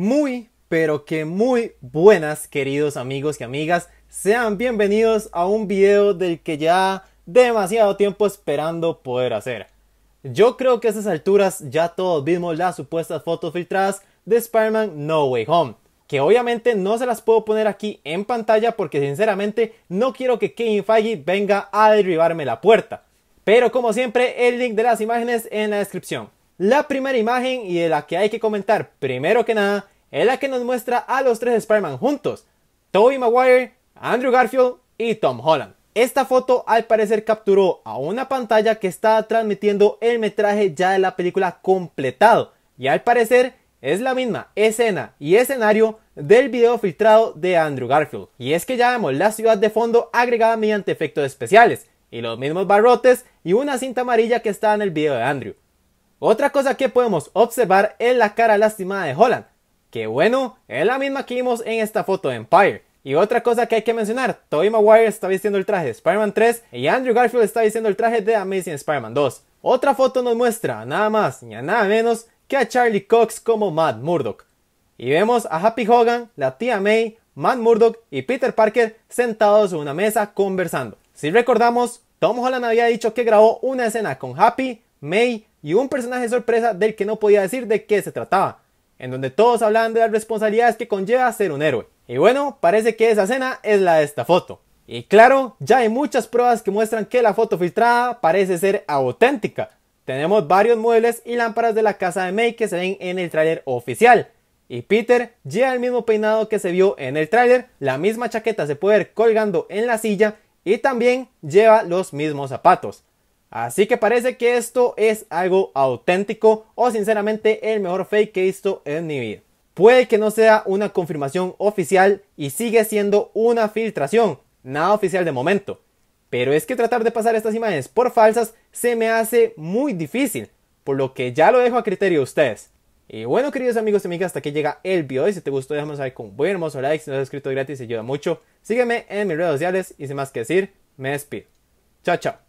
Muy, pero que muy buenas, queridos amigos y amigas. Sean bienvenidos a un video del que ya demasiado tiempo esperando poder hacer. Yo creo que a estas alturas ya todos vimos las supuestas fotos filtradas de Spider-Man No Way Home. Que obviamente no se las puedo poner aquí en pantalla porque sinceramente no quiero que Kevin Feige venga a derribarme la puerta. Pero como siempre, el link de las imágenes en la descripción. La primera imagen y de la que hay que comentar primero que nada es la que nos muestra a los tres Spider-Man juntos, Tobey Maguire, Andrew Garfield y Tom Holland. Esta foto al parecer capturó a una pantalla que está transmitiendo el metraje ya de la película completado y al parecer es la misma escena y escenario del video filtrado de Andrew Garfield. Y es que ya vemos la ciudad de fondo agregada mediante efectos especiales y los mismos barrotes y una cinta amarilla que está en el video de Andrew. Otra cosa que podemos observar es la cara lastimada de Holland, que bueno, es la misma que vimos en esta foto de Empire. Y otra cosa que hay que mencionar, Tobey Maguire está vistiendo el traje de Spider-Man 3 y Andrew Garfield está vistiendo el traje de Amazing Spider-Man 2. Otra foto nos muestra nada más ni a nada menos que a Charlie Cox como Matt Murdock. Y vemos a Happy Hogan, la tía May, Matt Murdock y Peter Parker sentados en una mesa conversando. Si recordamos, Tom Holland había dicho que grabó una escena con Happy May y un personaje sorpresa del que no podía decir de qué se trataba, en donde todos hablan de las responsabilidades que conlleva ser un héroe. Y bueno, parece que esa escena es la de esta foto. Y claro, ya hay muchas pruebas que muestran que la foto filtrada parece ser auténtica. Tenemos varios muebles y lámparas de la casa de May que se ven en el tráiler oficial. Y Peter lleva el mismo peinado que se vio en el tráiler, la misma chaqueta se puede ver colgando en la silla y también lleva los mismos zapatos. Así que parece que esto es algo auténtico o sinceramente el mejor fake que he visto en mi vida. Puede que no sea una confirmación oficial y sigue siendo una filtración, nada oficial de momento. Pero es que tratar de pasar estas imágenes por falsas se me hace muy difícil, por lo que ya lo dejo a criterio de ustedes. Y bueno, queridos amigos y amigas, hasta aquí llega el video. Y si te gustó, déjame saber con un buen hermoso like. Si no has suscrito gratis, ayuda mucho. Sígueme en mis redes sociales. Y sin más que decir, me despido. Chao, chao.